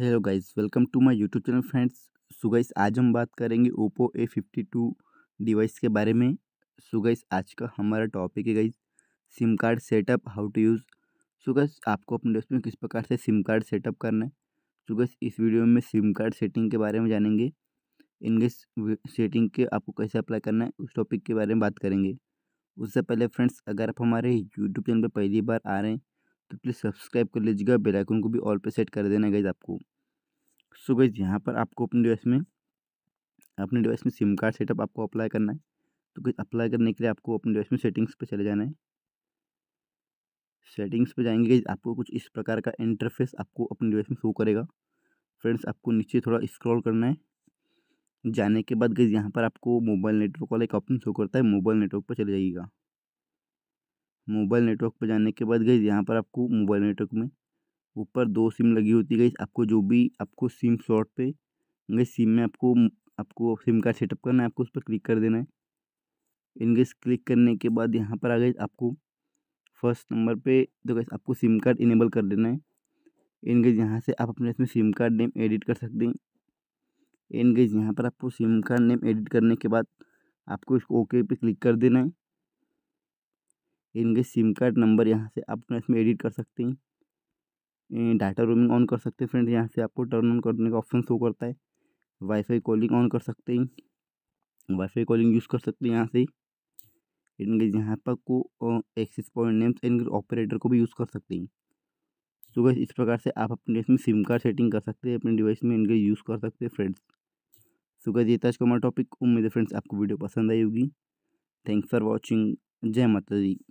hello guys welcome to my YouTube channel friends so guys आज हम बात करेंगे Oppo A fifty two device के बारे में सो गाइस आज का हमारा टॉपिक है guys SIM card setup how to use so guys आपको अपने डिवाइस में किस प्रकार से सिम कार्ड सेटअप करना है सो गाइस इस वीडियो में सिम कार्ड सेटिंग के बारे में जानेंगे इनके सेटिंग के आपको कैसे अप्लाई करना है उस टॉपिक के बारे में बात करेंगे उससे पहले फ्रेंड्स अगर आप हमारे यूट्यूब चैनल पर पहली बार आ रहे हैं तो प्लीज़ सब्सक्राइब कर लीजिएगा बेल आइकन को भी ऑल पे सेट कर देना गई आपको सो गई यहाँ पर आपको अपने डिवाइस में अपने डिवाइस में सिम कार्ड सेटअप आपको अप्लाई करना है तो कुछ अप्लाई करने के लिए आपको अपने डिवाइस में सेटिंग्स पे चले जाना है सेटिंग्स पे जाएंगे गई आपको कुछ इस प्रकार का इंटरफेस आपको अपने डिवाइस में शो करेगा फ्रेंड्स आपको नीचे थोड़ा स्क्रॉल करना है जाने के बाद गई यहाँ पर आपको मोबाइल नेटवर्क वाला एक ऑप्शन शो करता है मोबाइल नेटवर्क पर चले जाइएगा मोबाइल नेटवर्क पर जाने के बाद गई यहाँ पर आपको मोबाइल नेटवर्क में ऊपर दो सिम लगी होती है गई आपको जो भी आपको सिम शॉर्ट पे गई सिम में आपको आपको सिम कार्ड सेटअप करना है आपको उस पर क्लिक कर देना है इन गई क्लिक करने के बाद यहाँ पर आ गए आपको फर्स्ट नंबर पे तो गई आपको सिम कार्ड इनेबल कर देना है गई यहाँ से आप अपने इसमें सिम कार्ड नेम एडिट कर सकते हैं गई यहाँ पर आपको सिम कार्ड नेम एडिट करने के बाद आपको इसको ओके पे क्लिक कर देना है इनके सिम कार्ड नंबर यहाँ से आप इसमें एडिट कर सकते हैं डाटा रोमिंग ऑन कर सकते हैं फ्रेंड्स यहाँ से आपको टर्न ऑन करने का ऑप्शन शो करता है वाईफाई कॉलिंग ऑन कर सकते हैं वाईफाई कॉलिंग यूज़ कर सकते हैं यहाँ से इनके यहाँ पर को एक्सेस पॉइंट नेम्स इनके ऑपरेटर को भी यूज़ कर सकते हैं तो बस इस प्रकार से आप अपने इसमें सिम कार्ड सेटिंग कर सकते हैं अपने डिवाइस में इनके यूज़ कर सकते हैं फ्रेंड्स सो तो गैस ये था आज का हमारा टॉपिक उम्मीद है फ्रेंड्स आपको वीडियो पसंद आई होगी थैंक्स फॉर वॉचिंग जय माता दी